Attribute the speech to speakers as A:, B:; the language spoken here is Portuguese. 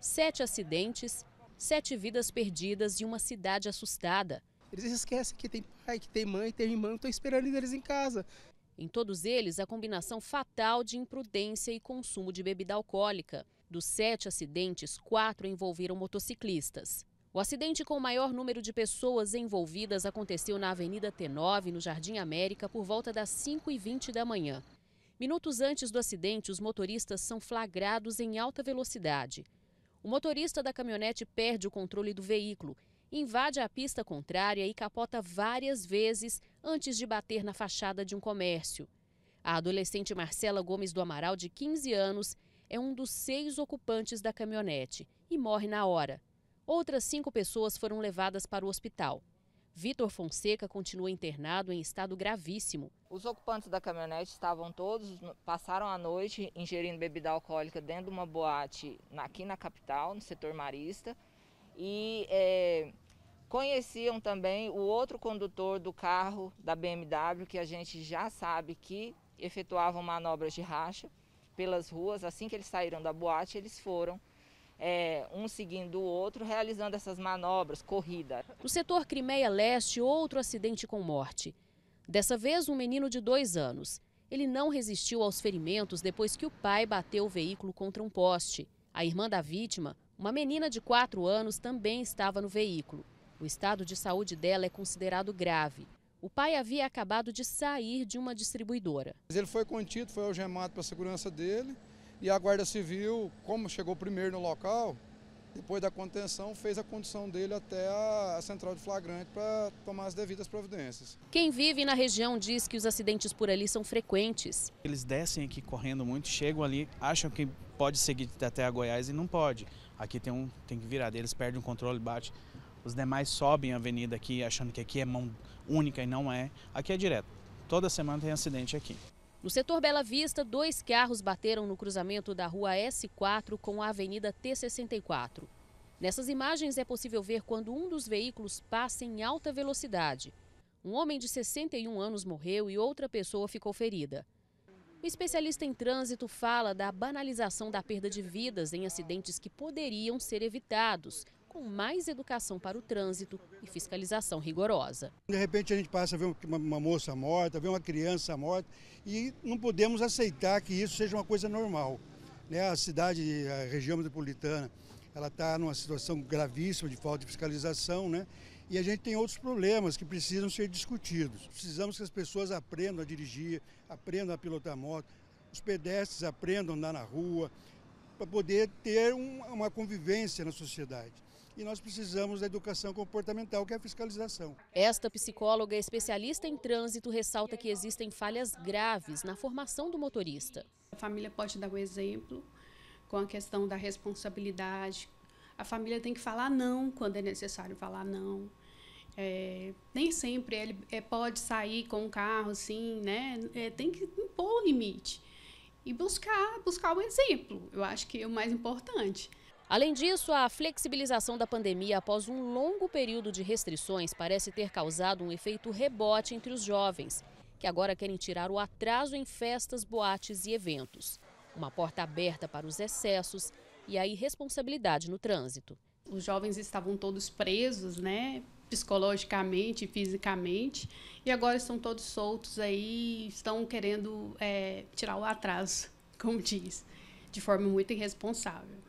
A: Sete acidentes, sete vidas perdidas e uma cidade assustada. Eles esquecem que tem pai, que tem mãe, tem irmão, estão esperando eles em casa. Em todos eles, a combinação fatal de imprudência e consumo de bebida alcoólica. Dos sete acidentes, quatro envolveram motociclistas. O acidente com o maior número de pessoas envolvidas aconteceu na Avenida T9, no Jardim América, por volta das 5h20 da manhã. Minutos antes do acidente, os motoristas são flagrados em alta velocidade. O motorista da caminhonete perde o controle do veículo, invade a pista contrária e capota várias vezes antes de bater na fachada de um comércio. A adolescente Marcela Gomes do Amaral, de 15 anos, é um dos seis ocupantes da caminhonete e morre na hora. Outras cinco pessoas foram levadas para o hospital. Vitor Fonseca continua internado em estado gravíssimo.
B: Os ocupantes da caminhonete estavam todos, passaram a noite ingerindo bebida alcoólica dentro de uma boate aqui na capital, no setor marista, e é, conheciam também o outro condutor do carro da BMW, que a gente já sabe que efetuavam manobras de racha pelas ruas. Assim que eles saíram da boate, eles foram é, um seguindo o outro, realizando essas manobras, corrida. No
A: setor Crimeia Leste, outro acidente com morte. Dessa vez, um menino de dois anos. Ele não resistiu aos ferimentos depois que o pai bateu o veículo contra um poste. A irmã da vítima, uma menina de quatro anos, também estava no veículo. O estado de saúde dela é considerado grave. O pai havia acabado de sair de uma distribuidora. Ele foi
C: contido, foi algemado para a segurança dele. E a Guarda Civil, como chegou primeiro no local, depois da contenção, fez a condução dele até a, central de flagrante para tomar as devidas providências.
A: Quem vive na região diz que os acidentes por ali são frequentes.
C: Eles descem aqui correndo muito, chegam ali, acham que pode seguir até a Goiás e não pode. Aqui tem um, tem que virar, eles perdem o controle, bate. Os demais sobem a avenida aqui achando que aqui é mão única e não é. Aqui é direto. Toda semana tem acidente aqui.
A: No setor Bela Vista, dois carros bateram no cruzamento da rua S4 com a avenida T64. Nessas imagens é possível ver quando um dos veículos passa em alta velocidade. Um homem de 61 anos morreu e outra pessoa ficou ferida. O especialista em trânsito fala da banalização da perda de vidas em acidentes que poderiam ser evitados com mais educação para o trânsito e fiscalização rigorosa.
C: De repente a gente passa a ver uma moça morta, ver uma criança morta e não podemos aceitar que isso seja uma coisa normal. Né? A cidade, a região metropolitana, ela está numa situação gravíssima de falta de fiscalização, né? E a gente tem outros problemas que precisam ser discutidos. Precisamos que as pessoas aprendam a dirigir, aprendam a pilotar moto, os pedestres aprendam a andar na rua, para poder ter um, uma convivência na sociedade e nós precisamos da educação
A: comportamental, que é a fiscalização. Esta psicóloga é especialista em trânsito ressalta que existem falhas graves na formação do motorista. A família pode dar o um exemplo com a questão da responsabilidade. A família tem que falar não quando é necessário falar não. É, nem sempre ele é, pode sair com o carro, assim, né? É, tem que impor o limite e buscar, buscar o exemplo. Eu acho que é o mais importante. Além disso, a flexibilização da pandemia após um longo período de restrições parece ter causado um efeito rebote entre os jovens, que agora querem tirar o atraso em festas, boates e eventos. Uma porta aberta para os excessos e a irresponsabilidade no trânsito. Os jovens estavam todos presos, né? psicologicamente, fisicamente, e agora estão todos soltos aí, estão querendo é, tirar o atraso, como diz, de forma muito irresponsável.